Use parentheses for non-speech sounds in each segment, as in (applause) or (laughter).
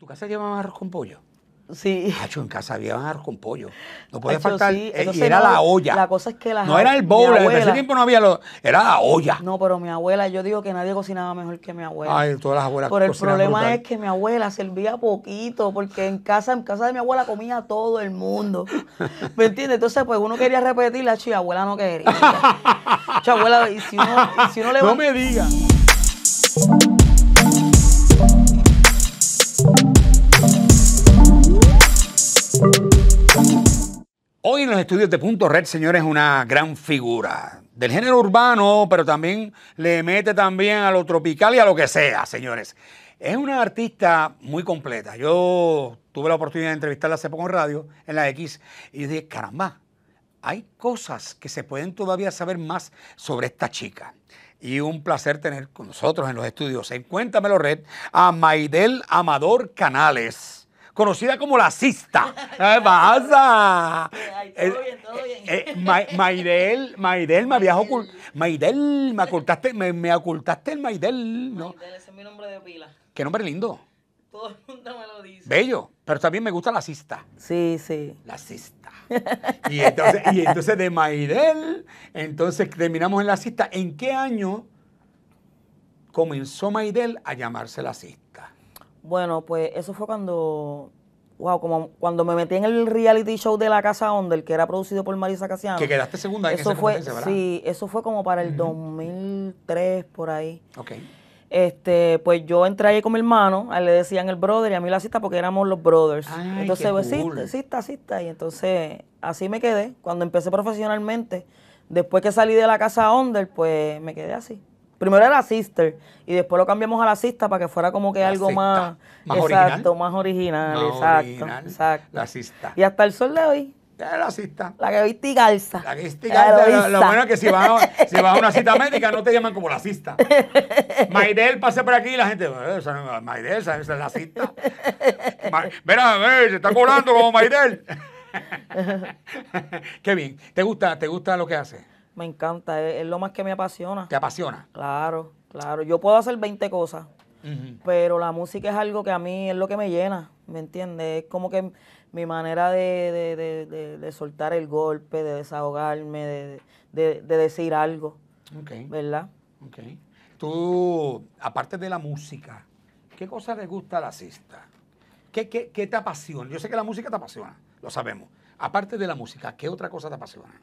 ¿Tu casa llevaba arroz con pollo? Sí. Hacho, en casa había arroz con pollo. No podía faltar. Sí. era la olla. La cosa es que la. No era el bowl, en ese tiempo no había. Lo, era la olla. No, pero mi abuela, yo digo que nadie cocinaba mejor que mi abuela. Ay, todas las abuelas Pero el problema es que mi abuela servía poquito, porque en casa, en casa de mi abuela comía todo el mundo. (laughs) ¿Me entiendes? Entonces, pues uno quería repetir, la chica abuela no quería. Chica, abuela, y si uno, si le. No me digas. Hoy en los estudios de Punto Red, señores, una gran figura del género urbano, pero también le mete también a lo tropical y a lo que sea, señores. Es una artista muy completa. Yo tuve la oportunidad de entrevistarla hace poco en radio, en la X, y dije, caramba, hay cosas que se pueden todavía saber más sobre esta chica. Y un placer tener con nosotros en los estudios en Cuéntamelo Red a Maidel Amador Canales conocida como la cista. ¿Qué pasa? todo eh, bien, todo bien. Eh, eh, Maidel, Maidel, me habías ocultado. Maidel, me ocultaste, me, me ocultaste el Maidel. ¿no? Maidel, ese es mi nombre de pila. Qué nombre lindo. Todo el mundo me lo dice. Bello, pero también me gusta la cista. Sí, sí. La cista. Y entonces, y entonces de Maidel, entonces terminamos en la cista. ¿En qué año comenzó Maidel a llamarse la cista? Bueno, pues eso fue cuando wow, como cuando me metí en el reality show de La Casa Under, que era producido por Marisa Casiano. Que quedaste segunda en eso fue, ¿verdad? Sí, eso fue como para el 2003, por ahí. Ok. Este, pues yo entré ahí con mi hermano, a él le decían el brother y a mí la cita porque éramos los brothers. entonces, pues, Y entonces así me quedé. Cuando empecé profesionalmente, después que salí de la casa Onder, pues me quedé así. Primero era la Sister y después lo cambiamos a la cista para que fuera como que algo más, ¿Más exacto, más original, exacto, La cista. Y hasta el sol de hoy. La cista. La que viste Garza. La que viste Garza. Lo, lo, bueno es que si vas, a, si vas a una cita (laughs) médica no te llaman como la cista. (laughs) Maidel pase por aquí y la gente, Maidel, esa es la cista. Mira, se está colando como Maidel. (laughs) Qué bien. ¿Te gusta, ¿Te gusta lo que haces? Me encanta, es, lo más que me apasiona. ¿Te apasiona? Claro, claro. Yo puedo hacer 20 cosas, pero la música es algo que a mí es lo que me llena, ¿me entiendes? Es como que mi manera de, soltar el golpe, de desahogarme, de, decir algo. Okay. ¿Verdad? Ok. Tú, aparte de la música, ¿qué cosa le gusta a la cista? ¿Qué, qué, ¿Qué te apasiona? Yo sé que la música te apasiona, lo sabemos. Aparte de la música, ¿qué otra cosa te apasiona?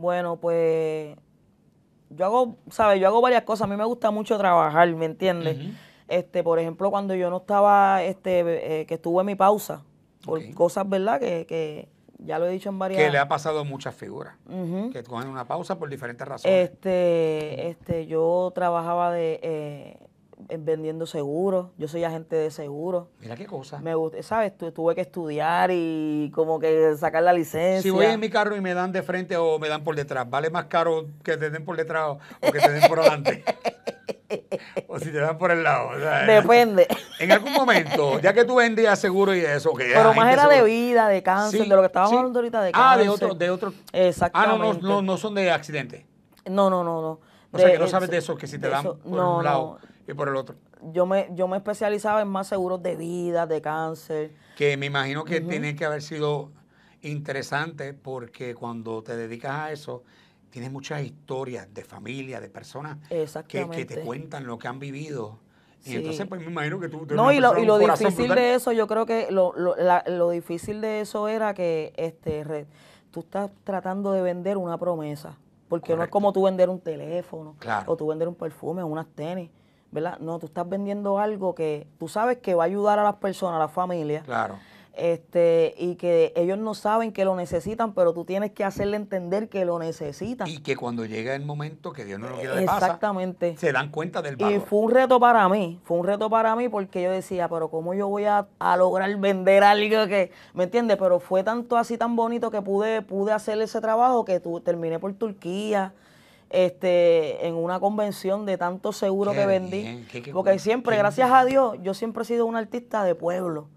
Bueno, pues yo hago, ¿sabes? Yo hago varias cosas. A mí me gusta mucho trabajar, ¿me entiendes? Este, por ejemplo, cuando yo no estaba, este, eh, que estuve en mi pausa, por cosas, ¿verdad? Que, que, ya lo he dicho en varias. Que le ha pasado a muchas figuras, que cogen una pausa por diferentes razones. Este, este, yo trabajaba de, eh, vendiendo seguros, yo soy agente de seguros. Mira qué cosa. Me gusta, ¿sabes? Tu, tuve que estudiar y como que sacar la licencia. Si voy en mi carro y me dan de frente o me dan por detrás, ¿vale más caro que te den por detrás o que te den por adelante? o si te dan por el lado. Depende. En algún momento, ya que tú vendías seguro y eso, que Pero más era de vida, de cáncer, de lo que estábamos hablando ahorita de cáncer. Ah, de otro, de otro. Exactamente. Ah, no, no, no, no son de accidente. No, no, no, no. O sea, que no sabes de eso, que si te dan por un lado. No y por el otro. Yo me, yo me especializaba en más seguros de vida, de cáncer. Que me imagino que tiene que haber sido interesante porque cuando te dedicas a eso, tienes muchas historias de familia, de personas que, te cuentan lo que han vivido. Y entonces, pues me imagino que tú... No, y lo, y lo difícil de eso, yo creo que lo, difícil de eso era que este tú estás tratando de vender una promesa. Porque no es como tú vender un teléfono o tú vender un perfume o unas tenis. ¿verdad? No, tú estás vendiendo algo que tú sabes que va a ayudar a las personas, a las familias. Claro. Este, y que ellos no saben que lo necesitan, pero tú tienes que hacerle entender que lo necesitan. Y que cuando llega el momento que Dios no lo quiera Exactamente. se dan cuenta del valor. Y fue un reto para mí, fue un reto para mí porque yo decía, pero ¿cómo yo voy a, lograr vender algo que, ¿me entiendes? Pero fue tanto así, tan bonito que pude, pude hacer ese trabajo que terminé por Turquía, este, en una convención de tanto seguro que vendí. porque siempre, gracias a Dios, yo siempre he sido un artista de pueblo.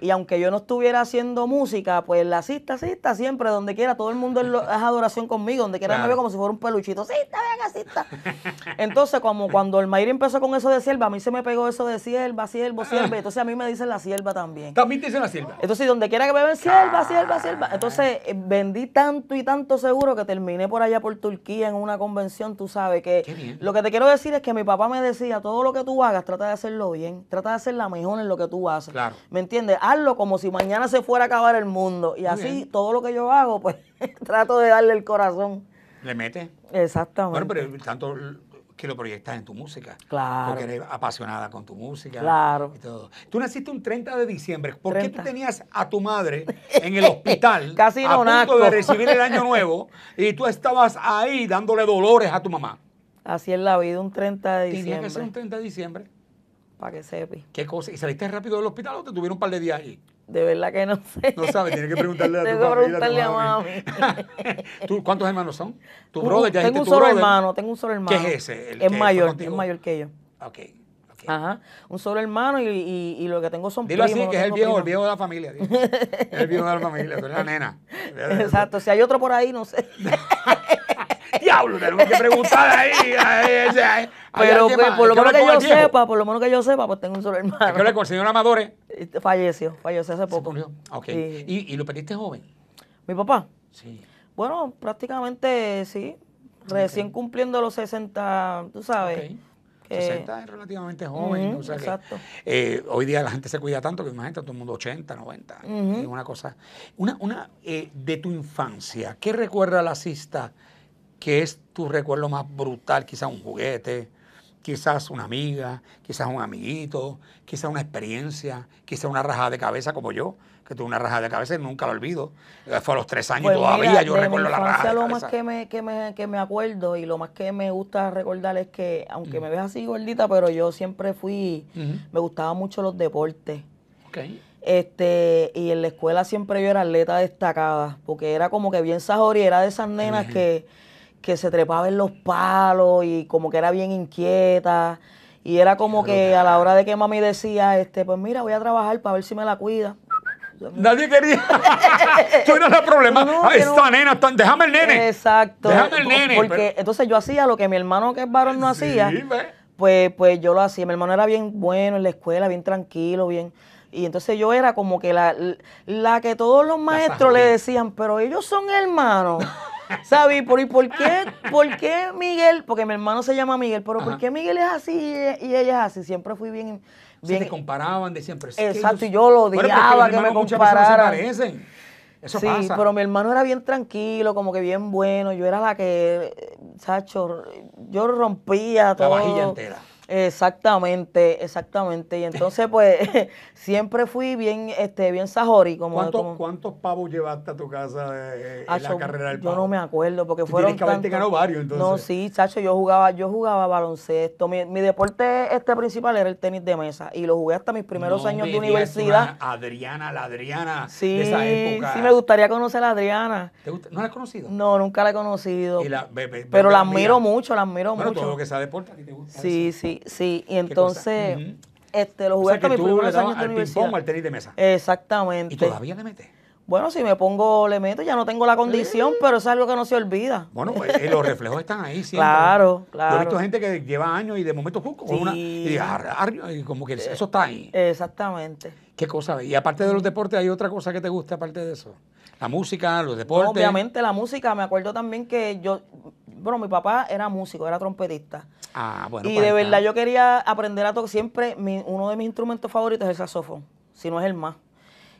Y aunque yo no estuviera haciendo música, pues la cista, cista, siempre, donde quiera, todo el mundo es adoración conmigo, donde quiera me veo como si fuera un peluchito, cista, vean, cista. Entonces, como cuando el Mayri empezó con eso de sierva, a mí se me pegó eso de sierva, siervo, sierva, entonces a mí me dicen la sierva también. También te dicen la sierva. Entonces, donde quiera que me ven, sierva, sierva, sierva. Entonces, eh, vendí tanto y tanto seguro que terminé por allá por Turquía en una convención, tú sabes que... Lo que te quiero decir es que mi papá me decía, todo lo que tú hagas, trata de hacerlo bien, trata de hacer la mejor en lo que tú haces. Claro. ¿Me entiendes? Hazlo como si mañana se fuera a acabar el mundo. Y así todo lo que yo hago, pues (laughs) trato de darle el corazón. Le mete. Exactamente. Bueno, pero tanto que lo proyectas en tu música. Claro. Porque eres apasionada con tu música. Claro. Tú naciste un 30 de diciembre. ¿Por qué tú tenías a tu madre (laughs) en el hospital (laughs) Casi no a punto de recibir el año nuevo y tú estabas ahí dándole dolores a tu mamá? Así es la vida, un 30 de diciembre. Tenía que ser un 30 de diciembre para que sepa ¿Qué cosa? ¿Y saliste rápido del hospital o te tuvieron un par de días allí? De verdad que no (laughs) sé. No sabes, tienes que preguntarle a tu Tengo que preguntarle a, mami. (laughs) ¿Tú, ¿Cuántos hermanos son? ¿Tu brother? tengo un solo hermano, tengo un solo hermano. ¿Qué es ese? es mayor, es mayor que yo. Ok. Ajá, un solo hermano y, y, lo que tengo son Dilo así, que es el viejo, el viejo de la familia. (laughs) Es el viejo de la familia, tú la nena. Exacto, si hay otro por ahí, no sé diablo, tenemos que preguntar ahí. Pero por lo menos que yo sepa, por lo menos que yo sepa, pues tengo un solo hermano. ¿Qué le con a señor Amadores? Falleció, falleció hace poco. ¿Y, ¿Y lo perdiste joven? ¿Mi papá? Sí. Bueno, prácticamente sí. Recién cumpliendo los 60, tú sabes. Okay. 60 es relativamente joven. exacto. Eh, hoy día la gente se cuida tanto que imagínate todo el mundo 80, 90. una cosa. Una, una eh, de tu infancia, ¿qué recuerda la cista que es tu recuerdo más brutal, quizás un juguete, quizás una amiga, quizás un amiguito, quizás una experiencia, quizás una rajada de cabeza como yo, que tuve una rajada de cabeza y nunca lo olvido. Eh, fue a los tres años pues todavía yo recuerdo la rajada. Lo de más que me, acuerdo y lo más que me gusta recordar es que, aunque mm. me veas así gordita, pero yo siempre fui, me gustaban mucho los deportes. Este, y en la escuela siempre yo era atleta destacada, porque era como que bien sajori, era de esas nenas que que se trepaba en los palos y como que era bien inquieta. Y era como que a la hora de que mami decía, este, pues mira, voy a trabajar para ver si me la cuida. Nadie quería. (laughs) Tú eras la problema. No, ah, nena, déjame el nene. Exacto. Déjame el nene. Porque entonces yo hacía lo que mi hermano, que es varón, no hacía. Pues, pues yo lo hacía. Mi hermano era bien bueno en la escuela, bien tranquilo, bien. Y entonces yo era como que la, la que todos los maestros le decían, pero ellos son hermanos. (laughs) ¿Sabes? ¿Por, ¿Y por qué, por Miguel? Porque mi hermano se llama Miguel, pero ¿por qué Miguel es así y, ella es así? Siempre fui bien... bien. Se comparaban de siempre. Exacto, y yo lo odiaba que me compararan. Eso sí, pero mi hermano era bien tranquilo, como que bien bueno. Yo era la que, Sacho, eh, yo rompía todo. La vajilla entera. Exactamente, exactamente. Y entonces, pues, (laughs) siempre fui bien, este, bien sajori. Como, ¿Cuántos, ¿Cuántos pavos llevaste a tu casa eh, en la carrera del pavo? Yo no me acuerdo, porque fueron. Tienes que varios, entonces. No, sí, chacho, yo jugaba, yo jugaba baloncesto. Mi, mi, deporte este principal era el tenis de mesa. Y lo jugué hasta mis primeros años de universidad. Adriana, la Adriana sí, de esa época. Sí, me gustaría conocer a Adriana. ¿Te gusta? ¿No la has conocido? No, nunca la he conocido. pero la admiro mucho, la admiro mucho. mucho. Todo lo que sea deporte te gusta. Sí, sí. Sí, y entonces este, los jugué que al al tenis de mesa. Exactamente. ¿Y todavía le metes? Bueno, si me pongo, le meto, ya no tengo la condición, pero es algo que no se olvida. Bueno, pues, eh, los reflejos están ahí siempre. Claro, claro. Yo he visto gente que lleva años y de momento justo con una. Y, ah, y, como que eso está ahí. Exactamente. Qué cosa. Y aparte de los deportes, ¿hay otra cosa que te gusta aparte de eso? La música, los deportes. obviamente, la música. Me acuerdo también que yo. Bueno, mi papá era músico, era trompetista. Ah, y pues de verdad yo quería aprender a tocar. Siempre uno de mis instrumentos favoritos es el saxofón, si no es el más.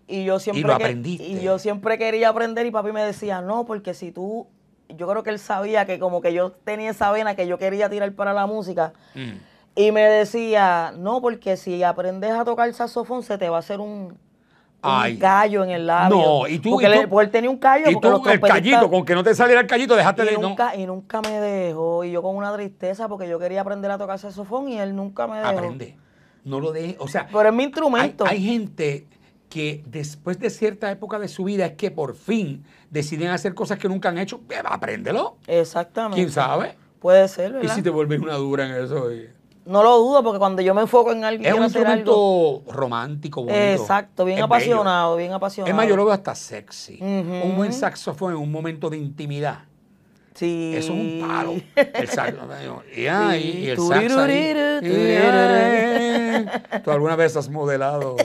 Y yo siempre. Y Y yo siempre quería aprender y papi me decía, no, porque si tú. Yo creo que él sabía que como que yo tenía esa vena que yo quería tirar para la música. Mm. Y me decía, no, porque si aprendes a tocar el saxofón se te va a hacer un un callo en el labio. No, y tú. Porque, él tenía un callo. Y tú, el callito, con que no te saliera el callito, dejaste de. Nunca, Y nunca me dejó. Y yo con una tristeza porque yo quería aprender a tocar saxofón y él nunca me dejó. Aprende. No lo dejé. O sea. Pero es mi instrumento. Hay, gente que después de cierta época de su vida es que por fin deciden hacer cosas que nunca han hecho. Eh, apréndelo. Exactamente. ¿Quién sabe? Puede ser, ¿verdad? Y si te vuelves una dura en eso. No lo dudo, porque cuando yo me enfoco en alguien. Es un instrumento romántico, bonito. Exacto, bien apasionado, bien apasionado. Es mayor, yo lo veo hasta sexy. Un buen saxofón en un momento de intimidad. Sí. Eso es un palo. Exacto. (laughs) Y, ahí, y el saxofón. ¿Tú alguna vez has modelado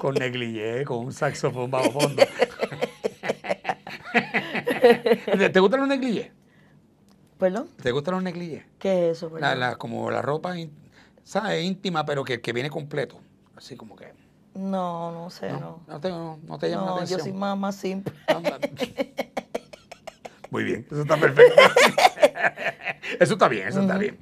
con negligé, con un saxofón bajo fondo? (laughs) ¿Te gustan los negligés? ¿Te gustan los negligés? ¿Qué es eso? como la ropa, ¿sabes? Íntima, pero que, que, viene completo. Así como que. No, no sé, no. No, te, no, llama la atención. Yo soy más, más simple. (laughs) Muy bien, eso está perfecto. (laughs) eso está bien, eso está bien.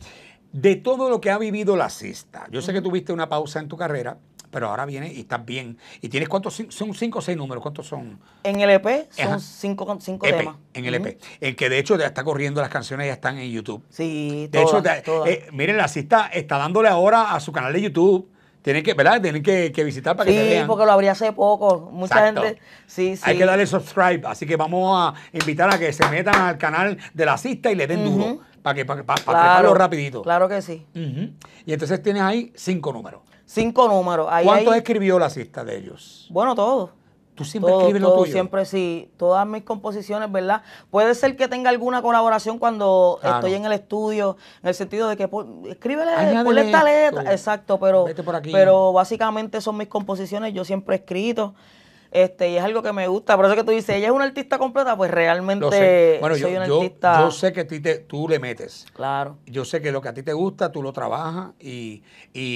De todo lo que ha vivido la cista, yo sé que tuviste una pausa en tu carrera, pero ahora viene y está bien. ¿Y tienes cuántos? Son cinco o seis números, ¿cuántos son? En el EP son cinco, cinco e temas. En el EP. El que de hecho ya está corriendo las canciones, ya están en YouTube. Sí, De hecho, eh, miren, la Cista está dándole ahora a su canal de YouTube. Tienen que, ¿verdad? Tienen que, visitar para que te vean. Sí, porque lo abrí hace poco. Mucha gente. Sí, sí. Hay que darle subscribe. Así que vamos a invitar a que se metan al canal de la cista y le den duro. Para que para, para, claro, rapidito. Claro que sí. Y entonces tienes ahí cinco números. Cinco números. Ahí ¿Cuántos escribió la cista de ellos? Bueno, todos. Tú siempre escribes lo tuyo. Siempre sí. Todas mis composiciones, ¿verdad? Puede ser que tenga alguna colaboración cuando estoy en el estudio, en el sentido de que pues, escríbele, ponle esta letra. Exacto, pero, pero básicamente son mis composiciones. Yo siempre he escrito. Este, y es algo que me gusta. Por eso que tú dices, ella es una artista completa, pues realmente bueno, yo, sé que a ti te, tú le metes. Claro. Yo sé que lo que a ti te gusta, tú lo trabajas y,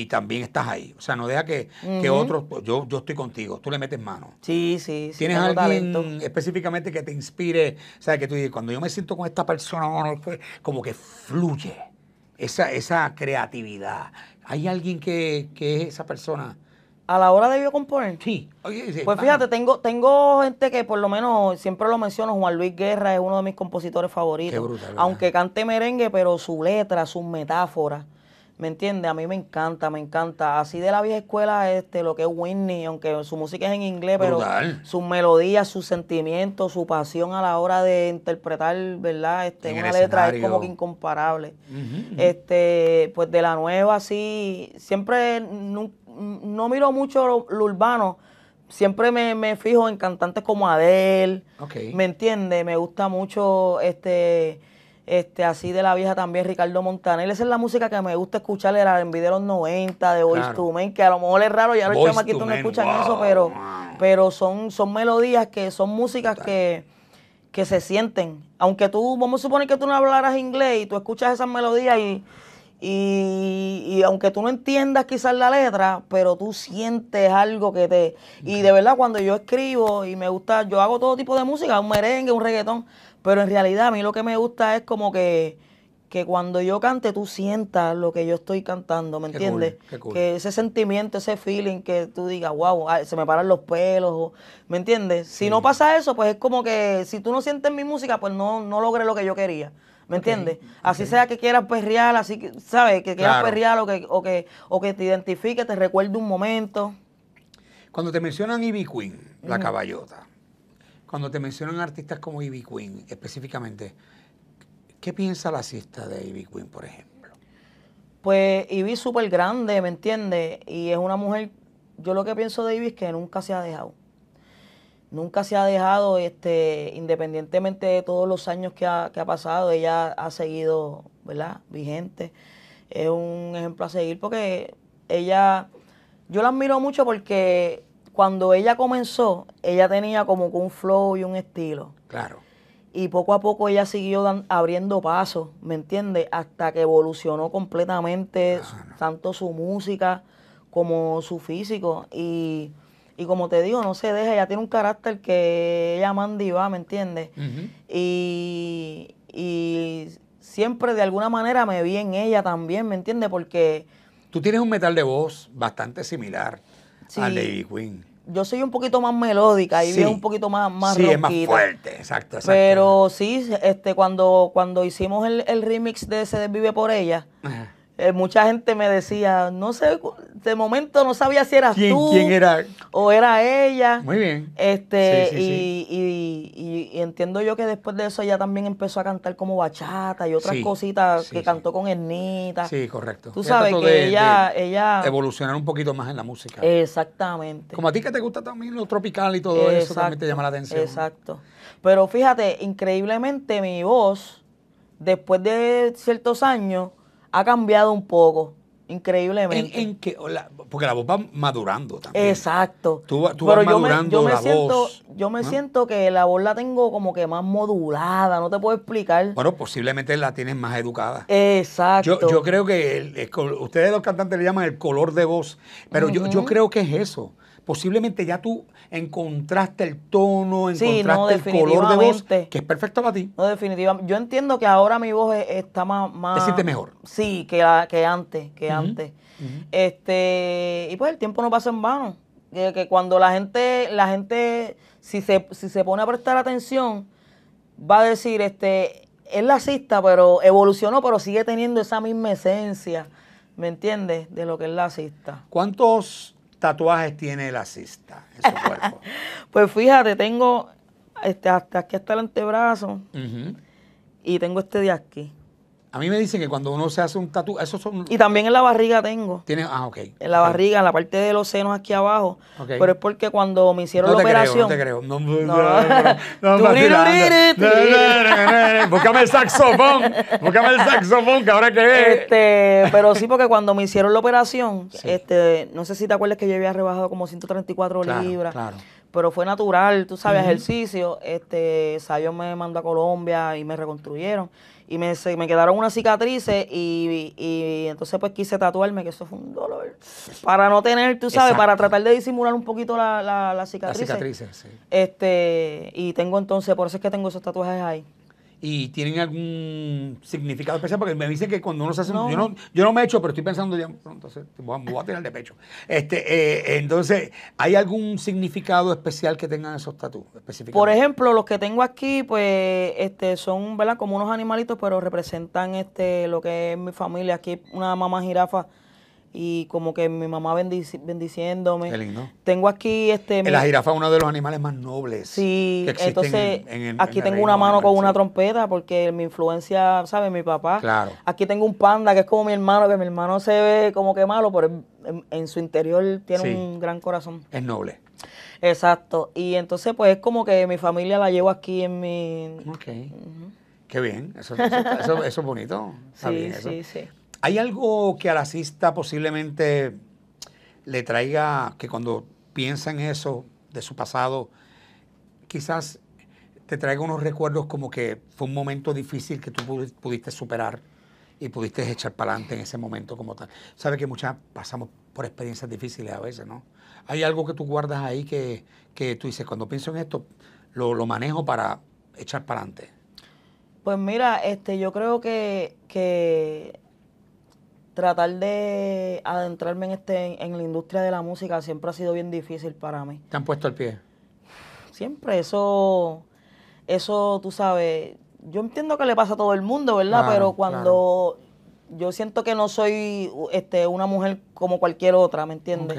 también estás ahí. O sea, no deja que, otros. Pues, yo, yo estoy contigo, tú le metes mano. Sí, sí, sí. ¿Tienes alguien específicamente que te inspire? O sea, que tú dices, cuando yo me siento con esta persona, pues, como que fluye esa, esa creatividad. ¿Hay alguien que, que es esa persona? a la hora de yo componer. Sí. pues fíjate, tengo, tengo gente que por lo menos, siempre lo menciono, Juan Luis Guerra es uno de mis compositores favoritos. aunque cante merengue, pero su letra, sus metáforas. ¿Me entiendes? A mí me encanta, me encanta. Así de la vieja escuela, este, lo que es Whitney, aunque su música es en inglés, pero su melodía sus sentimientos, su pasión a la hora de interpretar, ¿verdad? Este, una letra es como que incomparable. Este, pues de la nueva, sí, siempre nunca no miro mucho lo, urbano. Siempre me, fijo en cantantes como Adele. ¿Me entiende? Me gusta mucho este este así de la vieja también Ricardo Montaner. Esa es la música que me gusta escuchar era en videos 90, de Voice que a lo mejor es raro, ya los no escuchan eso, pero pero son son melodías que son músicas que que se sienten. Aunque tú, vamos a suponer que tú no hablaras inglés y tú escuchas esas melodías y y, y, aunque tú no entiendas quizás la letra, pero tú sientes algo que te... Y de verdad cuando yo escribo y me gusta, yo hago todo tipo de música, un merengue, un reggaetón, pero en realidad a mí lo que me gusta es como que, que cuando yo cante tú sientas lo que yo estoy cantando, ¿me entiendes? Que ese sentimiento, ese feeling que tú digas, wow, ah, se me paran los pelos, ¿me entiendes? Si no pasa eso, pues es como que si tú no sientes mi música, pues no, no logré lo que yo quería. ¿Me entiendes? así sea que quieras perrear, así que, ¿sabes? Que quieras perrear o que, o, que, o que te identifique, te recuerde un momento. Cuando te mencionan Ivy Queen, la caballota, cuando te mencionan artistas como Ivy Queen específicamente, ¿qué piensa la siesta de Ivy Queen, por ejemplo? Pues Ivy es súper grande, ¿me entiendes? Y es una mujer, yo lo que pienso de Ivy es que nunca se ha dejado nunca se ha dejado, este, independientemente de todos los años que ha, pasado, ella ha seguido ¿verdad? vigente. Es un ejemplo a seguir porque ella, yo la admiro mucho porque cuando ella comenzó, ella tenía como un flow y un estilo. Claro. Y poco a poco ella siguió abriendo paso, ¿me entiendes? Hasta que evolucionó completamente tanto su música como su físico. Y y como te digo, no se deja, ella tiene un carácter que ella manda y va, ¿me entiendes? y, siempre de alguna manera me vi en ella también, ¿me entiendes? Porque... Tú tienes un metal de voz bastante similar a Lady Queen. Yo soy un poquito más melódica y bien un poquito más más Sí, más fuerte, exacto, exacto, Pero sí, este, cuando, cuando hicimos el, remix de Se desvive Vive por ella, eh, mucha gente me decía, no sé, de momento no sabía si eras tú era? o era ella. Muy bien. Este, y, entiendo yo que después de eso ella también empezó a cantar como bachata y otras cositas que cantó con Ernita. Sí, correcto. Tú sabes que ella, ella... Evolucionar un poquito más en la música. Exactamente. Como a ti que te gusta también lo tropical y todo eso, también te llama la atención. Exacto. Pero fíjate, increíblemente mi voz, después de ciertos años ha cambiado un poco, increíblemente. En, que, porque la voz va madurando también. Exacto. Tú, vas madurando yo me la siento, voz. Yo me siento que la voz la tengo como que más modulada, no te puedo explicar. Bueno, posiblemente la tienes más educada. Exacto. Yo, creo que ustedes los cantantes le llaman el color de voz. Pero yo, yo creo que es eso posiblemente ya tú encontraste el tono, encontraste el color de voz, que es perfecto para ti. No, definitivamente. Yo entiendo que ahora mi voz e-, está más... más Te sientes mejor. Sí, que, que antes, que antes. este Y pues el tiempo no pasa en vano. Que, cuando la gente, la gente si, se, si se pone a prestar atención, va a decir, este, es cista pero evolucionó, pero sigue teniendo esa misma esencia. ¿Me entiendes? De lo que es la cista ¿Cuántos tatuajes tiene el asista en su cuerpo? (laughs) pues fíjate, tengo este, hasta aquí hasta el antebrazo y tengo este de aquí. A mí me dicen que cuando uno se hace un tatu, esos son... Y también en la barriga tengo. ¿Tiene? Ah, ok. En la barriga, en la parte de los senos aquí abajo. Pero es porque cuando me hicieron la operación... no te creo, no, no, no Búscame el saxofón, búscame el saxofón, que ahora que este, Pero sí, porque cuando me hicieron la operación, este, no sé si te acuerdas que yo había rebajado como 134 libras. Claro pero fue natural, tú sabes, ejercicio. Este, Sayo me mandó a Colombia y me reconstruyeron. Y me, quedaron unas cicatrices y, entonces pues quise tatuarme, que eso fue un dolor. Para no tener, tú sabes, para tratar de disimular un poquito la, la, la cicatriz sí. Este, y tengo entonces, por eso es que tengo esos tatuajes ahí y tienen algún significado especial, porque me dicen que cuando uno se hace... Yo, no, yo no me he hecho, pero estoy pensando ya, entonces voy a, voy a tirar de pecho. Este, eh, entonces, ¿hay algún significado especial que tengan esos tatuajes? Por ejemplo, los que tengo aquí, pues, este, son, ¿verdad? Como unos animalitos, pero representan este, lo que es mi familia. Aquí una mamá jirafa y como que mi mamá bendiciéndome. Tengo aquí este. La jirafa es uno de los animales más nobles. Sí, que entonces aquí tengo una mano con una trompeta porque mi influencia, ¿sabes? Mi papá. Claro. Aquí tengo un panda que es como mi hermano, que mi hermano se ve como que malo, pero en, su interior tiene un gran corazón. Es noble. Exacto. Y entonces, pues es como que mi familia la llevo aquí en mi. Ok. Qué bien. Eso, eso, es bonito. sí, sí, sí. ¿Hay algo que al asista posiblemente le traiga, que cuando piensa en eso de su pasado, quizás te traiga unos recuerdos como que fue un momento difícil que tú pudiste superar y pudiste echar para adelante en ese momento como tal? Sabes que muchas pasamos por experiencias difíciles a veces, ¿no? ¿Hay algo que tú guardas ahí que, tú dices, cuando pienso en esto, lo, manejo para echar para adelante? Pues mira, este, yo creo que, que tratar de adentrarme en este en la industria de la música siempre ha sido bien difícil para mí. ¿Te han puesto el pie? Siempre, eso, eso tú sabes, yo entiendo que le pasa a todo el mundo, ¿verdad? Pero cuando yo siento que no soy este, una mujer como cualquier otra, ¿me entiendes?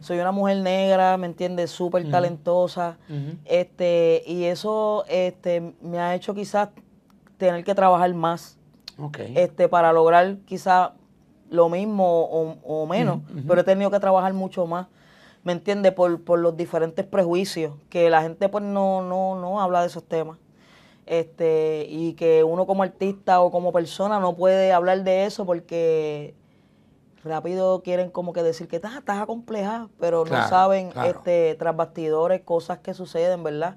Soy una mujer negra, ¿me entiendes? Súper talentosa. este, y eso este, me ha hecho quizás tener que trabajar más. Okay. Este, para lograr quizás lo mismo o, menos, pero he tenido que trabajar mucho más. ¿Me entiendes? Por, por, los diferentes prejuicios, que la gente pues no, no, no habla de esos temas. Este, y que uno como artista o como persona no puede hablar de eso porque rápido quieren como que decir que estás, estás compleja pero no saben este, tras bastidores, cosas que suceden, ¿verdad?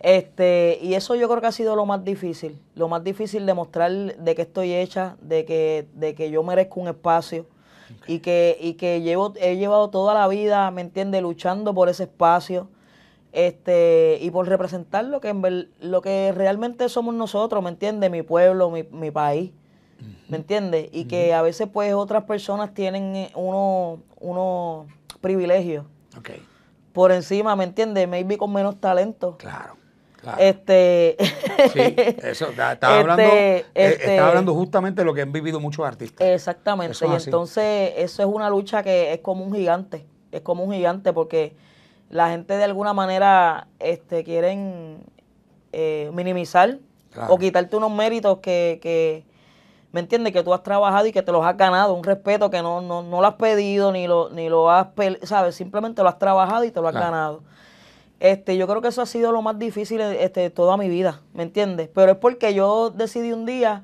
Este, y eso yo creo que ha sido lo más difícil, lo más difícil demostrar de que estoy hecha, de que, de que yo merezco un espacio y que, y que llevo, he llevado toda la vida, ¿me entiende? luchando por ese espacio este y por representar lo que, lo que realmente somos nosotros, ¿me entiende? mi pueblo, mi, mi país, ¿me entiende? Y que a veces pues otras personas tienen unos eh, uno privilegios. por encima, ¿me entiendes? Maybe con menos talento. Claro. Este, (laughs) eso, este, eh, este, estaba, hablando, justamente de lo que han vivido muchos artistas. Exactamente, entonces eso es una lucha que es como un gigante, es como un gigante porque la gente de alguna manera este, quieren eh, minimizar o quitarte unos méritos que, ¿me entiendes? Que tú has trabajado y que te los has ganado, un respeto que no, no, lo has pedido ni lo, ni lo has, ¿sabes? Simplemente lo has trabajado y te lo has ganado. Este, yo creo que eso ha sido lo más difícil este, toda mi vida, ¿me entiendes? Pero es porque yo decidí un día,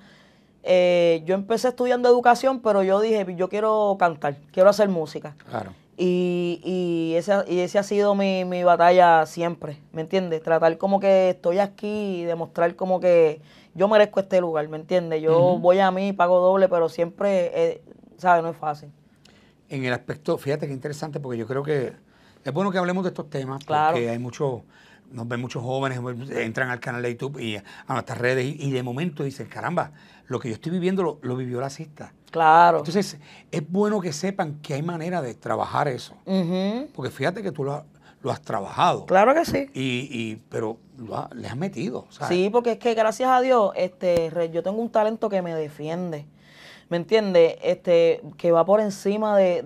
eh, yo empecé estudiando educación, pero yo dije, yo quiero cantar, quiero hacer música. Claro. Y, y, esa, ha sido mi, mi, batalla siempre, ¿me entiendes? Tratar como que estoy aquí y demostrar como que yo merezco este lugar, ¿me entiendes? Yo voy a mí, pago doble, pero siempre, eh, ¿sabes? No es fácil. En el aspecto, fíjate que interesante, porque yo creo que es bueno que hablemos de estos temas claro. porque hay muchos nos ven muchos jóvenes, pues, entran al canal de YouTube y a nuestras redes y, de momento dicen, caramba, lo que yo estoy viviendo lo, vivió la cista. Claro. Entonces, es bueno que sepan que hay manera de trabajar eso. Porque fíjate que tú lo, has, trabajado. Claro que sí. Y, pero lo has metido. Sí, porque es que gracias a Dios, este, yo tengo un talento que me defiende. ¿Me entiendes? Este, que va por encima de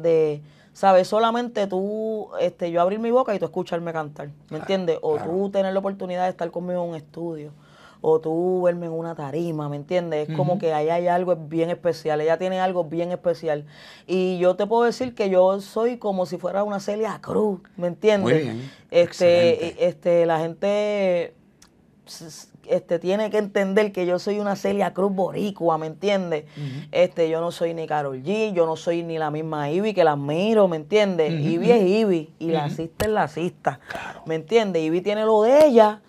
¿Sabes? Solamente tú, este, yo abrir mi boca y tú escucharme cantar, ¿me entiendes? O tú tener la oportunidad de estar conmigo en un estudio, o tú verme en una tarima, ¿me entiendes? Es como que ahí hay algo bien especial, ella tiene algo bien especial. Y yo te puedo decir que yo soy como si fuera una Celia Cruz, ¿me entiendes? Este, este, la gente este, tiene que entender que yo soy una Celia Cruz boricua, ¿me entiendes? este, yo no soy ni Carol G, yo no soy ni la misma Ivy que la admiro, ¿me entiendes? Ivy es Ivy y la asista es la asista, ¿me entiendes? Ivy tiene lo de ella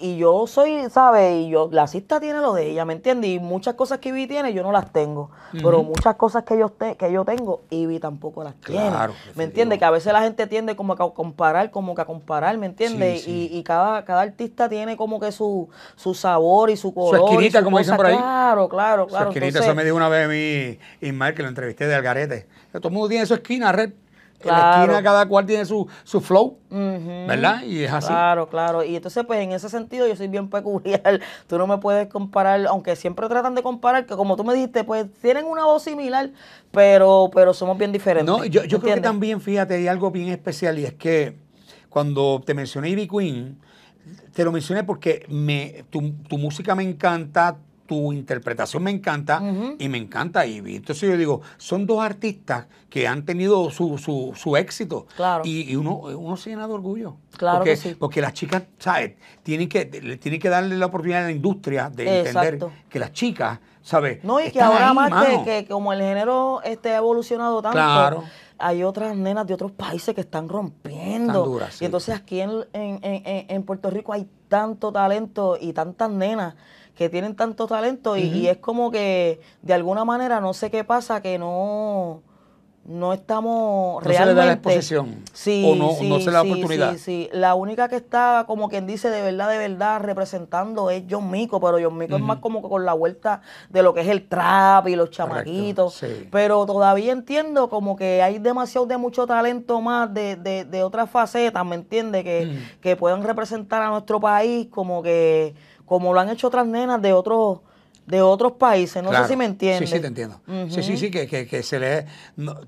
y yo soy, ¿sabes? Y yo, la cista tiene lo de ella, ¿me entiendes? Y muchas cosas que Ivy tiene, yo no las tengo. Pero muchas cosas que yo, te, que yo tengo, Ivy tampoco las claro, tiene. ¿Me entiendes? Que a veces la gente tiende como a comparar, como que a comparar, ¿me entiendes? Y, y cada, cada artista tiene como que su, su sabor y su color. Su esquinita, como dicen por ahí. Claro, claro, claro. Su esquinita, eso me dijo una vez a mí Ismael, que lo entrevisté de Algarete. Todo el mundo tiene su esquina, red en la esquina cada cual tiene su, flow, ¿verdad? Y es así. Claro, claro. Y entonces, pues en ese sentido yo soy bien peculiar. (laughs) Tú no me puedes comparar, aunque siempre tratan de comparar, que como tú me dijiste, pues tienen una voz similar, pero, pero somos bien diferentes. No, yo, yo creo que también, fíjate, hay algo bien especial y es que cuando te mencioné Ivy Queen, te lo mencioné porque me, tu, tu música me encanta, tu interpretación me encanta y me encanta y Entonces yo digo, son dos artistas que han tenido su, su, su éxito. Claro. Y, uno, uno se llena de orgullo. Claro porque, que Porque las chicas, ¿sabes? Tienen que, que darle la oportunidad a la industria de entender que las chicas, ¿sabes? No, y que ahora más que, como el género este, ha evolucionado tanto. hay otras nenas de otros países que están rompiendo. Y entonces aquí en, en, Puerto Rico hay tanto talento y tantas nenas que tienen tanto talento y, es como que de alguna manera no sé qué pasa que no no estamos realmente se la exposición sí, o no, se le sí, sí, la única que está como quien dice de verdad de verdad representando es John Mico pero John Mico es más como que con la vuelta de lo que es el trap y los chamaquitos pero todavía entiendo como que hay demasiado de mucho talento más de, de, de otras facetas me entiende que puedan representar a nuestro país como que como lo han hecho otras nenas de otros de otros países, no sé si me entiendes. Sí, sí, te entiendo. Sí, sí, sí, que, se le...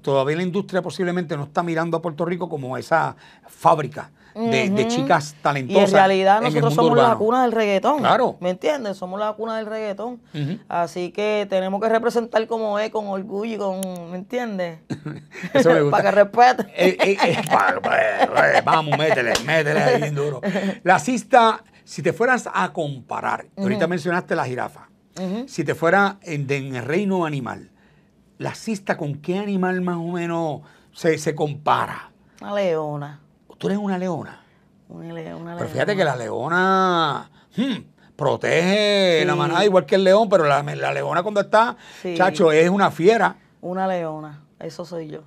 todavía la industria posiblemente no está mirando a Puerto Rico como esa fábrica de, chicas talentosas. Y en realidad nosotros somos la cuna del reggaetón. Claro. ¿Me entiendes? Somos la cuna del reggaetón. Así que tenemos que representar como es, con orgullo y con... ¿Me entiendes? (laughs) Eso me gusta. (laughs) para que respete. Eh, eh, eh, vamos, métele, métele ahí bien duro. La (laughs) cista... Si te fueras a comparar, ahorita mencionaste la jirafa, si te fuera en, el reino animal, la cista con qué animal más o menos se, se compara? Una leona. ¿Tú eres una leona? Una, leona. Pero fíjate que la leona... Hmm, protege la manada igual que el león, pero la, leona cuando está, chacho, es una fiera. Una leona, eso soy yo.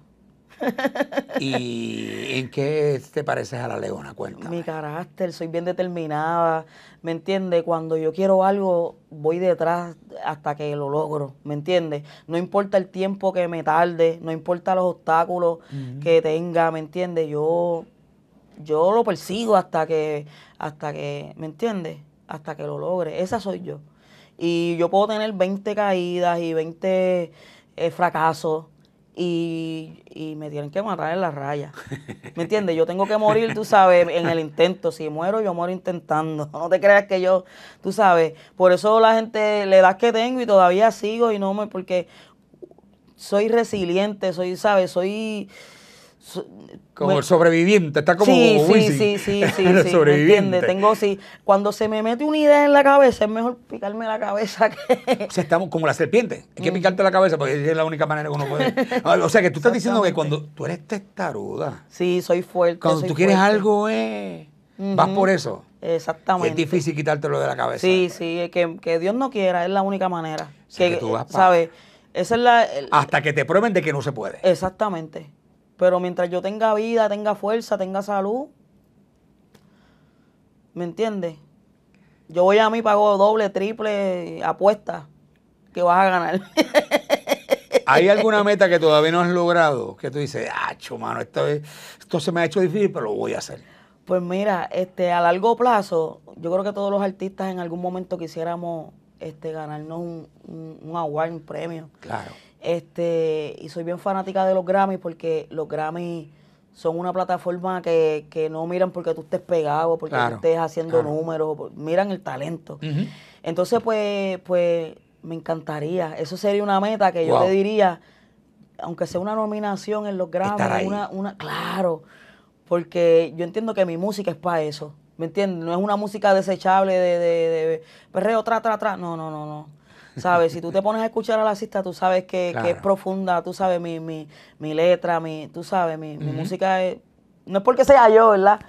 ¿Y en qué te pareces a la leona? Cuéntame. Mi carácter, soy bien determinada, ¿me entiendes? Cuando yo quiero algo, voy detrás hasta que lo logro, ¿me entiendes? No importa el tiempo que me tarde, no importa los obstáculos que tenga, ¿me entiendes? Yo, yo lo persigo hasta que, hasta que, ¿me entiendes? Hasta que lo logre. Esa soy yo. Y yo puedo tener 20 caídas y 20 eh, fracasos y, me tienen que matar en la raya. ¿Me entiendes? Yo tengo que morir, tú sabes, en el intento. Si muero, yo muero intentando. (laughs) No te creas que yo, tú sabes. Por eso la gente, la edad que tengo y todavía sigo y no me, porque soy resiliente, soy, ¿sabes? Soy como el sobreviviente, está como sí, Sí, sí, sí, (laughs) sí, sobreviviente. Tengo, si Cuando se me mete una idea en la cabeza, es mejor picarme la cabeza que... estamos como la serpiente. Hay que mm. picarte la cabeza porque es la única manera que uno puede... (laughs) O sea, que tú estás diciendo que cuando tú eres testaruda... Sí, soy fuerte. Cuando tú quieres algo, eh, vas por eso. Exactamente. Es difícil quitártelo de la cabeza. Sí, sí, que, que Dios no quiera, es la única manera. que, ¿Sabes? Esa es la... Hasta que te prueben de que no se puede. Exactamente. Pero mientras yo tenga vida, tenga fuerza, tenga salud, ¿me entiendes? Yo voy a mí, pago doble, triple, apuesta que vas a ganar. (laughs) ¿Hay alguna meta que todavía no has logrado? Que tú dices, ah, mano, esto, esto se me ha hecho difícil, pero lo voy a hacer. Pues mira, este, a largo plazo, yo creo que todos los artistas en algún momento quisiéramos este, ganarnos un, un, un award, un premio. Claro. Este, y soy bien fanática de los Grammys porque los Grammys son una plataforma que, que no miran porque tú estés pegado, porque tú estés haciendo números, miran el talento. Entonces, pues, pues, me encantaría. Eso sería una meta que yo te diría, aunque sea una nominación en los Grammys, una, una, claro, porque yo entiendo que mi música es para eso. ¿Me entiendes? No es una música desechable de, de, de perreo, tra, tra, tra. No, no, no, no. ¿sabes? Si tú te pones a escuchar a la cista, tú sabes que, es profunda, tú sabes mi, mi, letra, mi, tú sabes, mi, música no es porque sea yo, ¿verdad?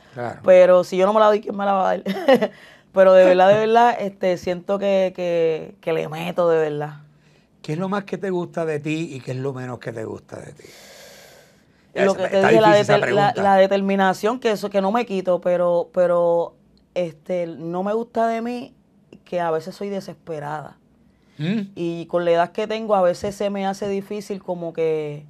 Pero si yo no me la doy, ¿quién me la va a dar? (laughs) Pero de verdad, de (laughs) verdad, este, siento que, que, le meto de verdad. ¿Qué es lo más que te gusta de ti y qué es lo menos que te gusta de ti? Lo que te dije, la, determinación que eso que no me quito, pero pero este no me gusta de mí que a veces soy desesperada. Y con la edad que tengo a veces se me hace difícil como que...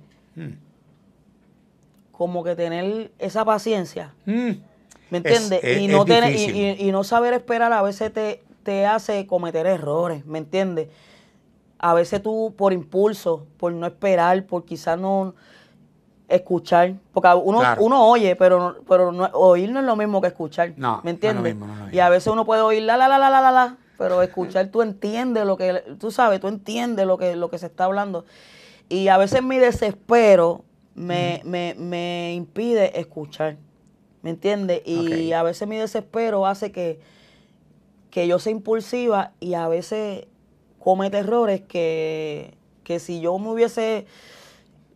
Como que tener esa paciencia. ¿Me entiendes? y, no tener, y, no saber esperar a veces te, te hace cometer errores, ¿me entiendes? A veces tú por impulso, por no esperar, por quizás no escuchar, porque uno, uno oye, pero, pero no, oír no es lo mismo que escuchar, ¿me entiendes? y a veces uno puede oír la, la, la, la, la, la, pero escuchar tú entiendes lo que, tú sabes, tú entiendes lo que, lo que se está hablando. Y a veces mi desespero me, impide escuchar, ¿me entiendes? Y a veces mi desespero hace que, que yo sea impulsiva y a veces comete errores que, que si yo me hubiese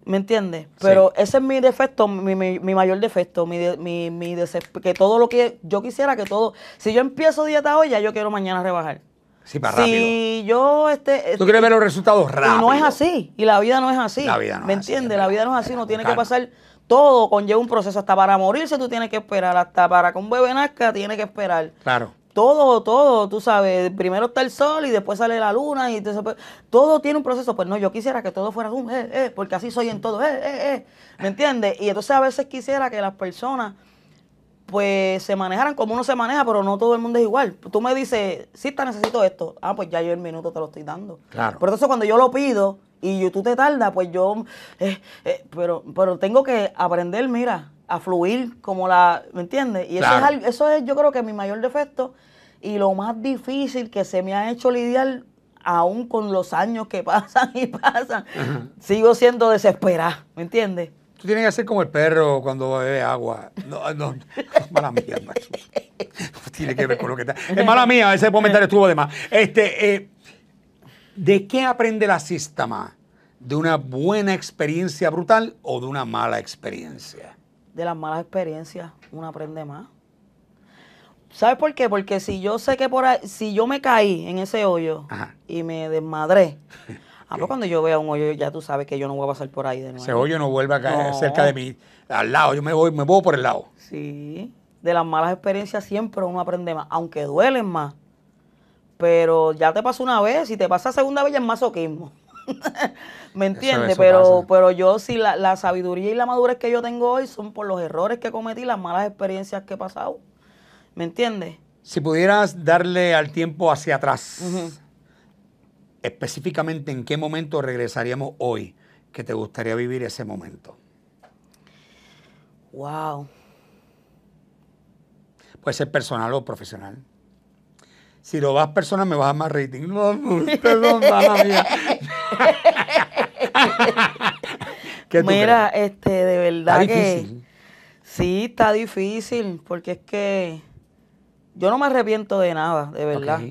¿Me entiendes? Pero ese es mi defecto, mi, mi, mayor defecto, mi, mi, mi que todo lo que yo quisiera, que todo... Si yo empiezo dieta hoy, ya yo quiero mañana rebajar. Sí, para rápido. Si yo este, eh, Tú quieres ver los resultados rápido. Y no es así, y la vida no es así. La vida no ¿Me entiendes? La vida no es así, no tiene que pasar todo conlleva un proceso. Hasta para morirse tú tienes que esperar, hasta para que un bebé nazca tiene que esperar. Claro todo, todo, tú sabes, primero está el sol y después sale la luna y pues, todo tiene un proceso. Pues no, yo quisiera que todo fuera un, eh, eh, porque así soy en todo, eh, eh, eh, ¿me entiendes? Y entonces a veces quisiera que las personas pues se manejaran como uno se maneja, pero no todo el mundo es igual. Tú me dices, sí, te necesito esto. Ah, pues ya yo el minuto te lo estoy dando. Claro. Por eso cuando yo lo pido y tú te tardas, pues yo, eh, eh, pero, pero tengo que aprender, mira, a fluir como la, ¿me entiendes? Y eso, es, eso es yo creo que mi mayor defecto y lo más difícil que se me ha hecho lidiar aún con los años que (laughs) pasan y pasan. Sigo siendo desesperada, ¿me entiendes? Tú tienes que ser como el perro cuando bebe agua. No, no, mala mía. Tiene que ver con lo que está. Es mala mía, ese comentario estuvo de más. Este, eh, ¿De qué aprende la sistema? ¿De una buena experiencia brutal o de una mala experiencia? de las malas experiencias uno aprende más. ¿Sabes por qué? Porque si yo sé que por ahí, si yo me caí en ese hoyo y me desmadré, (laughs) ah, pues cuando yo vea un hoyo ya tú sabes que yo no voy a pasar por ahí de nuevo. Ese hoyo no vuelve a caer cerca de mí, al lado, yo me voy, me voy por el lado. Sí, de las malas experiencias siempre uno aprende más, aunque duelen más. Pero ya te pasó una vez, si te pasa segunda vez ya es masoquismo. (laughs) ¿Me entiende pero, pero yo sí, si la, sabiduría y la madurez que yo tengo hoy son por los errores que cometí, las malas experiencias que he pasado. ¿Me entiende Si pudieras darle al tiempo hacia atrás, específicamente en qué momento regresaríamos hoy que te gustaría vivir ese momento. Wow. Puede ser personal o profesional si lo vas personas me vas a más rating. No, perdón, mamá mía. (laughs) Mira, este, de verdad que difícil. sí está difícil, porque es que yo no me arrepiento de nada, de verdad.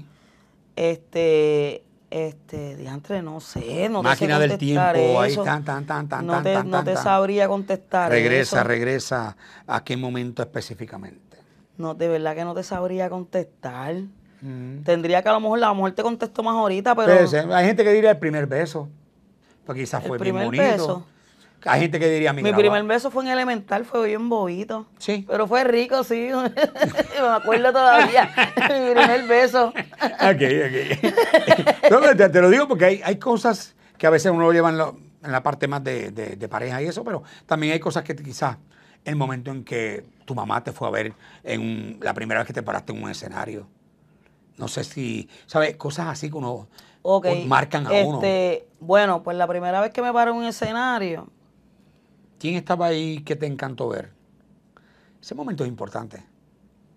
Este, este, diantre, no sé, no Máquina sé del tiempo, ahí tan, tan, tan, tan, no te, sabría contestar. Regresa, regresa. ¿A qué momento específicamente? No, de verdad que no te sabría contestar. Tendría que a lo mejor la mujer te contestó más ahorita, pero. Hay gente que diría el primer beso. Pues quizás fue primer bonito. Beso. Hay gente que diría mi Mi primer beso fue en elemental, fue bien bobito. Sí. Pero fue rico, sí. (laughs) Me acuerdo todavía. (laughs) mi primer beso. ok, ok. te, lo digo porque hay, cosas que a veces uno lo lleva en, la parte más de, pareja y eso, pero también hay cosas que quizás el momento en que tu mamá te fue a ver en la primera vez que te paraste en un escenario no sé si, ¿sabes? Cosas así que uno marcan a uno. Este, bueno, pues la primera vez que me paro en un escenario. ¿Quién estaba ahí que te encantó ver? Ese momento es importante.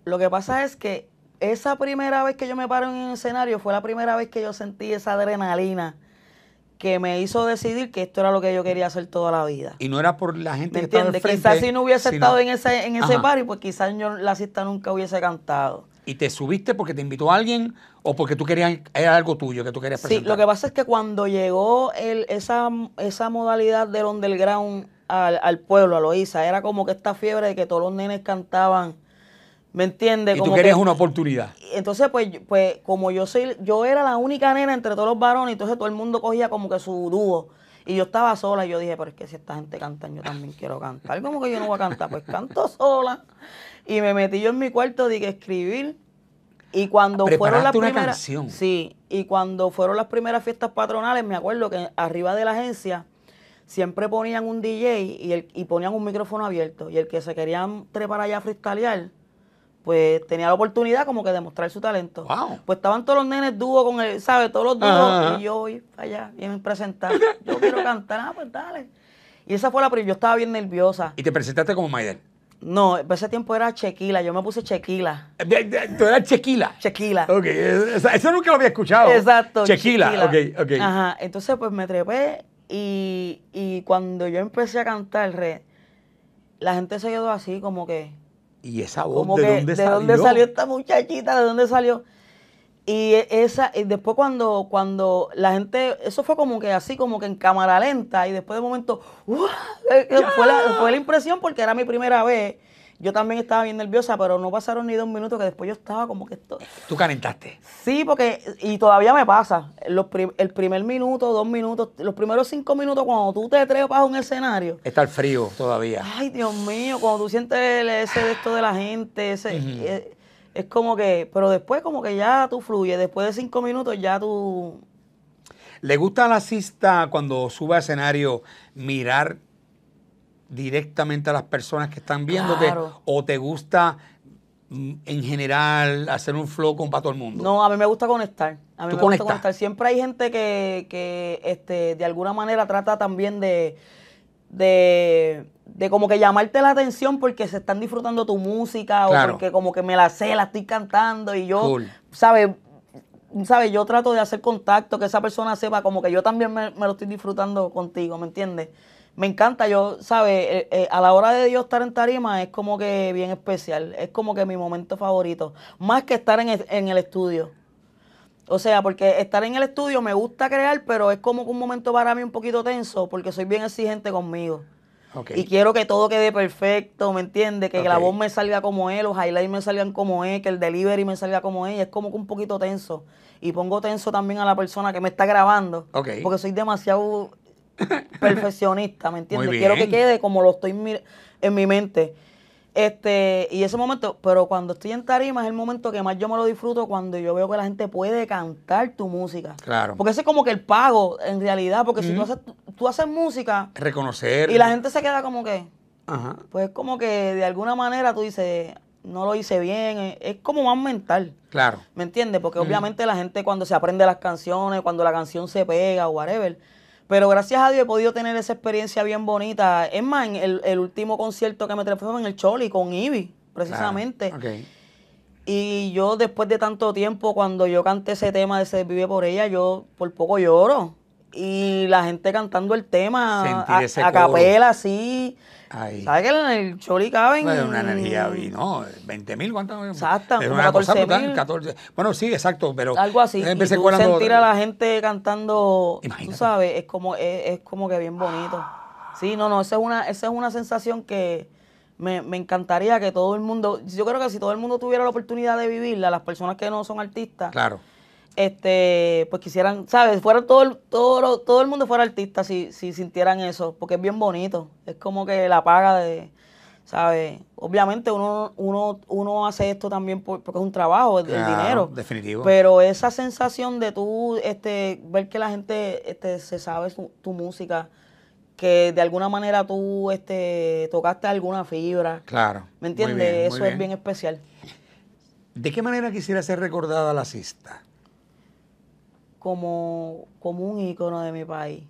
Lo que pasa es que esa primera vez que yo me paro en un escenario fue la primera vez que yo sentí esa adrenalina que me hizo decidir que esto era lo que yo quería hacer toda la vida. Y no era por la gente que estaba enfrente. Quizás si no hubiese estado en ese, en ese party, pues quizás yo la cita nunca hubiese cantado y te subiste porque te invitó alguien o porque tú querías, era algo tuyo que tú querías presentar. Sí, lo que pasa es que cuando llegó el, esa, esa modalidad del underground al, al pueblo, a Loisa, era como que esta fiebre de que todos los nenes cantaban, ¿me entiendes? Y tú querías una oportunidad. Entonces, pues, pues como yo soy, yo era la única nena entre todos los varones, entonces todo el mundo cogía como que su dúo. Y yo estaba sola y yo dije, pero es que si esta gente canta, yo también quiero cantar. Como que yo no voy a cantar, pues canto sola. Y me metí yo en mi cuarto, dije escribir. Y cuando fueron las primeras. Canción. Sí, y cuando fueron las primeras fiestas patronales, me acuerdo que arriba de la agencia siempre ponían un DJ y, el, ponían un micrófono abierto. Y el que se quería trepar allá a freestylear, pues tenía la oportunidad como que de mostrar su talento. Wow. Pues estaban todos los nenes dúo con él, ¿sabes? Todos los dúos. Y yo voy allá, bien presentado. Yo quiero cantar, ah, pues dale. Y esa fue la primera, yo estaba bien nerviosa. ¿Y te presentaste como Maider? No, ese tiempo era Chequila, yo me puse Chequila. Eh, ¿Tú eras Chequila? Chequila. Ok, eso nunca lo había escuchado. Exacto. Chequila, ok, ok. Ajá, entonces pues me trepé y, cuando yo empecé a cantar, re, la gente se quedó así como que... ¿Y esa voz de dónde salió? ¿De dónde salió esta muchachita? ¿De dónde salió? Y e, esa, y eh, después cuando, cuando la gente, eso fue como que así, como que en cámara lenta, y después de un momento, eh, eh, fue, la, fue la impresión porque era mi primera vez. Yo también estaba bien nerviosa, pero no pasaron ni dos minutos que después yo estaba como que ¿Tú calentaste? Sí, porque, y todavía me pasa. Los el primer minuto, dos minutos, los primeros cinco minutos, cuando tú te trepas en un escenario. Está el frío todavía. Ay, Dios mío, cuando tú sientes ese de esto de la gente, ese es como que, pero después como que ya tú fluyes, después de cinco minutos ya tú... ¿Le gusta la cista cuando sube a escenario mirar directamente a las personas que están viéndote? ¿O te gusta mm, en general hacer un flow con para todo el mundo? No, a mí me gusta conectar. A mí me gusta conectar. Siempre hay gente que, este, de alguna manera trata también de de como que llamarte la atención porque se están disfrutando tu música o porque como que me la sé, la estoy cantando y yo, ¿sabes? Yo trato de hacer contacto, que esa persona sepa como que yo también me, lo estoy disfrutando contigo, ¿me entiendes? Me encanta, yo, ¿sabes? Eh, eh, a la hora de Dios estar en tarima es como que bien especial, es como que mi momento favorito, más que estar en, en el estudio. O sea, porque estar en el estudio me gusta crear, pero es como que un momento para mí un poquito tenso porque soy bien exigente conmigo. Y quiero que todo quede perfecto, ¿me entiendes? Que la voz me salga como él, los highlights me salgan como es, que el delivery me salga como es. es como que un poquito tenso. Y pongo tenso también a la persona que me está grabando. Porque soy demasiado (laughs) perfeccionista, ¿me entiendes? Quiero que quede como lo estoy en mi mente. Este, y ese momento, pero cuando estoy en tarima es el momento que más yo me lo disfruto cuando yo veo que la gente puede cantar tu música. Claro. Porque ese es como que el pago, en realidad, porque si tú haces, tú haces música. Reconocer. Y la gente se queda como que. Ajá. Pues como que de alguna manera tú dices, no lo hice bien, eh, es como más mental. Claro. ¿Me entiendes? Porque obviamente la gente cuando se aprende las canciones, cuando la canción se pega, o whatever pero gracias a Dios he podido tener esa experiencia bien bonita. Es más, en el, el, último concierto que me trajo fue en el Choli con Ivy precisamente. Y yo después de tanto tiempo, cuando yo canté ese tema de Se vive por ella, yo por poco lloro y la gente cantando el tema a, capela, así. ¿Sabes que en el Choli caben? una energía, no, 20 mil, cuánto? Exacto, 14, 14. Bueno, sí, exacto, pero. Algo así. y sentir a la gente cantando, tú sabes, es como, es, es, como que bien bonito. Sí, no, no, esa es una, esa es una sensación que me, me encantaría que todo el mundo. Yo creo que si todo el mundo tuviera la oportunidad de vivirla, las personas que no son artistas. Claro este, pues quisieran, ¿sabes? Fuera todo, el, todo, todo el mundo fuera artista si, sintieran eso, porque es bien bonito. Es como que la paga de, ¿sabes? Obviamente uno, uno, hace esto también porque es un trabajo, el, dinero. Definitivo. Pero esa sensación de tú, este, ver que la gente este, se sabe tu música, que de alguna manera tú este, tocaste alguna fibra. Claro. ¿Me entiendes? eso es bien especial. ¿De qué manera quisiera ser recordada la cista? como, como un icono de mi país,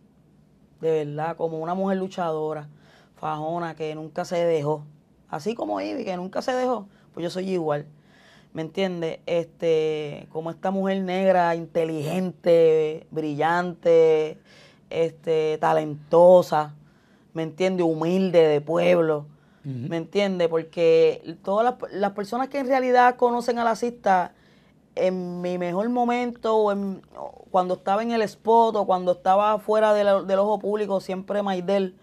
de verdad, como una mujer luchadora, fajona, que nunca se dejó. Así como Ivy, que nunca se dejó, pues yo soy igual. ¿Me entiendes? Este, como esta mujer negra, inteligente, brillante, este, talentosa, ¿me entiende? Humilde de pueblo. ¿Me entiende? Porque todas las, personas que en realidad conocen a la cista en mi mejor momento, cuando estaba en el spot o cuando estaba fuera del ojo público, siempre Maidel,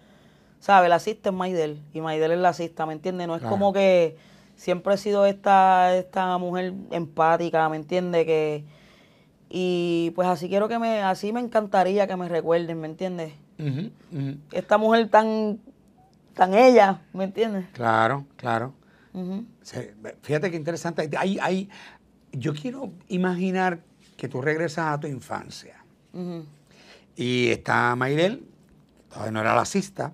¿sabe? La asista es Maidel y Maidel es la asista, ¿me entiendes? No es como que siempre he sido esta, esta mujer empática, ¿me entiendes? Que, y pues así quiero que me, así me encantaría que me recuerden, ¿me entiendes? Esta mujer tan, tan ella, ¿me entiendes? Claro, claro. fíjate qué interesante. Hay, hay, yo quiero imaginar que tú regresas a tu infancia. Y está Maidel, todavía no era la cista,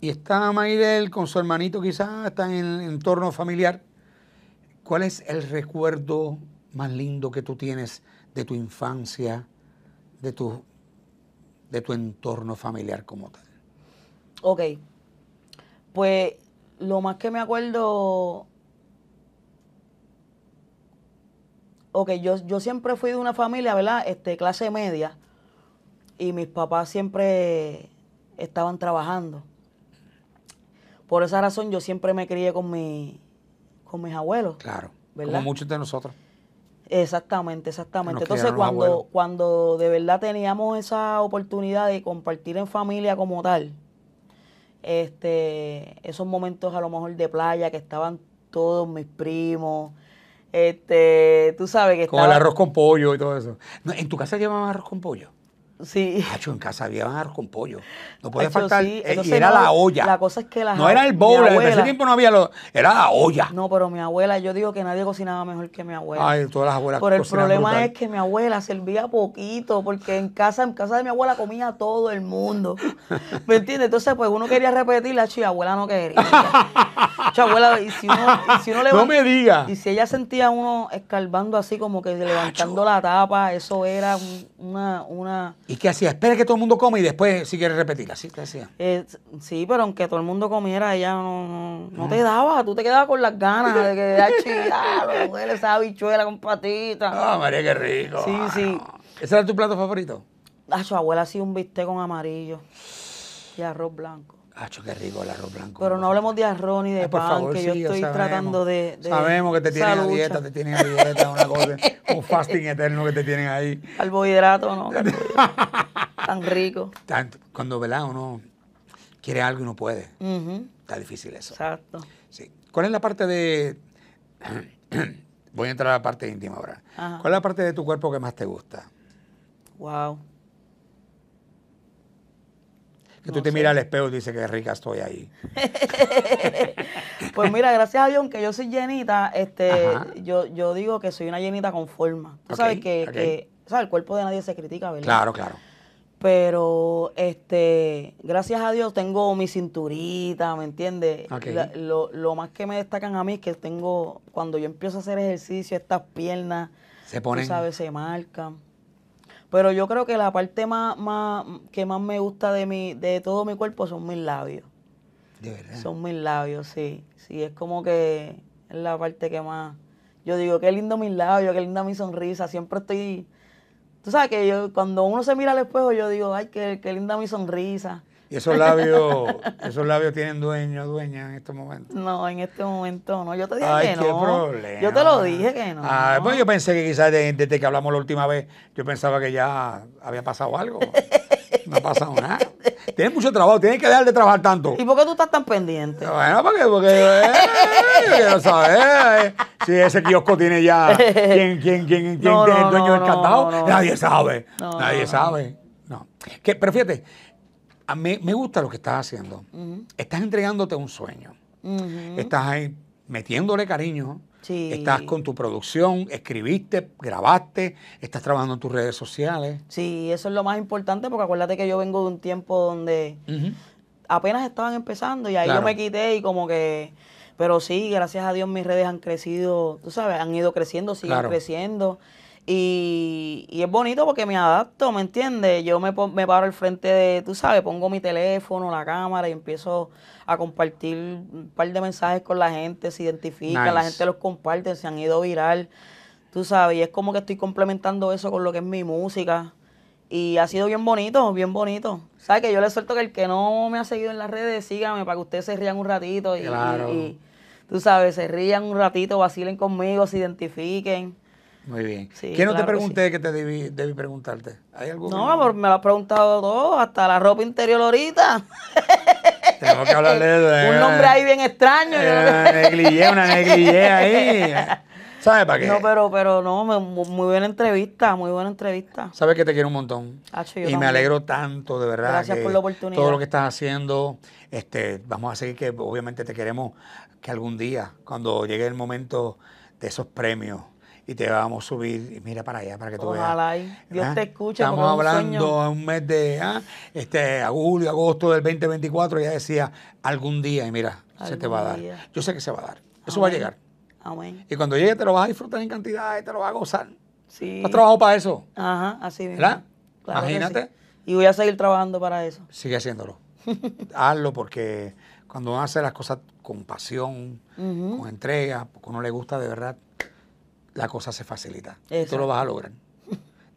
y está Maidel con su hermanito quizás, está en el entorno familiar. ¿Cuál es el recuerdo más lindo que tú tienes de tu infancia, de tu, de tu entorno familiar como tal? Ok, pues lo más que me acuerdo ok, yo, yo siempre fui de una familia, ¿verdad? Este, clase media. Y mis papás siempre estaban trabajando. Por esa razón yo siempre me crié con, mi, con mis abuelos. Claro. ¿verdad? Como muchos de nosotros. Exactamente, exactamente. Entonces cuando, cuando de verdad teníamos esa oportunidad de compartir en familia como tal, este, esos momentos a lo mejor de playa que estaban todos mis primos, este, tú sabes que Con el arroz con pollo y todo eso. ¿En tu casa llevaban arroz con pollo? Sí. en casa había arroz con pollo. No podía faltar. Eh, era la olla. La cosa es que la. No era el bowl, en ese tiempo no había. era la olla. No, pero mi abuela, yo digo que nadie cocinaba mejor que mi abuela. Ay, todas las abuelas Pero el problema es que mi abuela servía poquito, porque en casa, en casa de mi abuela comía todo el mundo. (laughs) ¿Me entiendes? Entonces, pues uno quería repetir, la chica, abuela no quería. abuela, y si uno, y si uno le No me diga. Y si ella sentía uno escarbando así, como que levantando la tapa, eso era una. una ¿Y qué hacía? Espera que todo el mundo come y después si quieres repetir. ¿Así te hacía? Eh, sí, pero aunque todo el mundo comiera, ella no, ah. te daba. Tú te quedabas con las ganas de que chillado, (laughs) chillaba, esa habichuela con patitas. Ah, María, qué rico. Sí, ah, sí. ¿Ese era tu plato favorito? A ah, su abuela hacía un bistec con amarillo y arroz blanco. Hacho, qué rico el arroz blanco. Pero no hablemos de arroz ni de pan, que yo estoy tratando de, Sabemos que te tienen la dieta, te tienen la dieta, una cosa, (laughs) un fasting eterno que te tienen ahí. Carbohidrato, ¿no? (laughs) Tan rico. cuando, ¿verdad? Uno quiere algo y no puede. Está difícil eso. Exacto. Sí. ¿Cuál es la parte de... (clears throat) Voy a entrar a la parte íntima ahora. ¿Cuál es la parte de tu cuerpo que más te gusta? Wow que tú te miras al espejo y dices que rica estoy ahí. (laughs) pues mira, gracias a Dios, aunque yo soy llenita, este, yo, yo digo que soy una llenita con forma. Tú sabes que, ¿sabes? el cuerpo de nadie se critica, ¿verdad? Claro, claro. Pero, este, gracias a Dios tengo mi cinturita, ¿me entiendes? Lo, más que me destacan a mí es que tengo, cuando yo empiezo a hacer ejercicio, estas piernas, se ponen. sabes, se marcan. Pero yo creo que la parte más, más que más me gusta de mi, de todo mi cuerpo son mis labios. De verdad. Son mis labios, sí. Sí, es como que es la parte que más. Yo digo, qué lindo mis labios, qué linda mi sonrisa. Siempre estoy. Tú sabes que yo, cuando uno se mira al espejo, yo digo, ay, qué, qué linda mi sonrisa. ¿Y esos labios, esos labios tienen dueño, dueña en este momento? No, en este momento no. Yo te dije Ay, que qué no. Problema. Yo te lo dije que no. Ah, pues yo pensé que quizás desde, que hablamos la última vez, yo pensaba que ya había pasado algo. No ha pasado nada. Tienes mucho trabajo, tienes que dejar de trabajar tanto. ¿Y por qué tú estás tan pendiente? Bueno, porque, porque eh, yo saber eh. si ese kiosco tiene ya quién, quién, quién, quién, es el dueño del cantado. nadie sabe, nadie sabe. No. Que, pero fíjate, a me gusta lo que estás haciendo. Estás entregándote un sueño. Estás ahí metiéndole cariño. Estás con tu producción, escribiste, grabaste, estás trabajando en tus redes sociales. Sí, eso es lo más importante porque acuérdate que yo vengo de un tiempo donde apenas estaban empezando y ahí yo me quité y como que... Pero sí, gracias a Dios mis redes han crecido, tú sabes, han ido creciendo, siguen creciendo. Y, es bonito porque me adapto, ¿me entiendes? Yo me, paro al frente de, tú sabes, pongo mi teléfono, la cámara y empiezo a compartir un par de mensajes con la gente, se identifica, la gente los comparte, se han ido viral, tú sabes, y es como que estoy complementando eso con lo que es mi música. Y ha sido bien bonito, bien bonito. ¿Sabes que Yo le suelto que el que no me ha seguido en las redes, síganme para que ustedes se rían un ratito y, claro. y tú sabes, se rían un ratito, vacilen conmigo, se identifiquen. Muy bien. ¿Qué no te pregunté que, te debí, preguntarte? ¿Hay algo no, me lo has preguntado todo, hasta la ropa interior ahorita. (laughs) Tengo que hablarle de... (laughs) Un nombre ahí bien extraño. Eh, una negligé, una negligé ahí. (laughs) ¿Sabes para qué? No, pero, pero no, muy buena entrevista, muy buena entrevista. Sabes que te quiero un montón. y me alegro tanto, de verdad. Gracias por la oportunidad. Todo lo que estás haciendo, este, vamos a seguir que obviamente te queremos que algún día, cuando llegue el momento de esos premios, y te vamos a subir. Y mira para allá para que tú veas. Ojalá Dios te escuche. Estamos hablando a un mes de ¿ah? este, julio, agosto del 2024. Ya decía algún día, y mira, se te va a dar. Yo sé que se va a dar. Eso va a llegar. Amén. Y cuando llegue, te lo vas a disfrutar en cantidad y te lo vas a gozar. Sí. ¿Has trabajado para eso? Ajá, así mismo. ¿Verdad? Imagínate. Y voy a seguir trabajando para eso. Sigue haciéndolo. (laughs) Hazlo porque cuando uno hace las cosas con pasión, con entrega, porque uno le gusta de verdad, la cosa se facilita. Tú lo vas a lograr.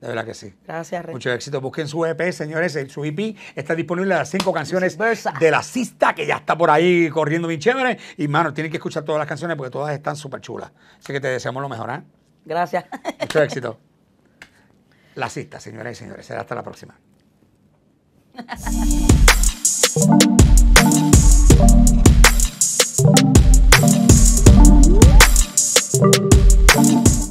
De verdad que sí. Gracias, Mucho éxito. Busquen su EP, señores. Su EP está disponible las cinco canciones de la cista, que ya está por ahí corriendo bien chévere. Y, mano, tienen que escuchar todas las canciones porque todas están súper chulas. Así que te deseamos lo mejor, ¿eh? Gracias. Mucho (laughs) éxito. La cista, señoras y señores. Será hasta la próxima. (laughs) Thank you.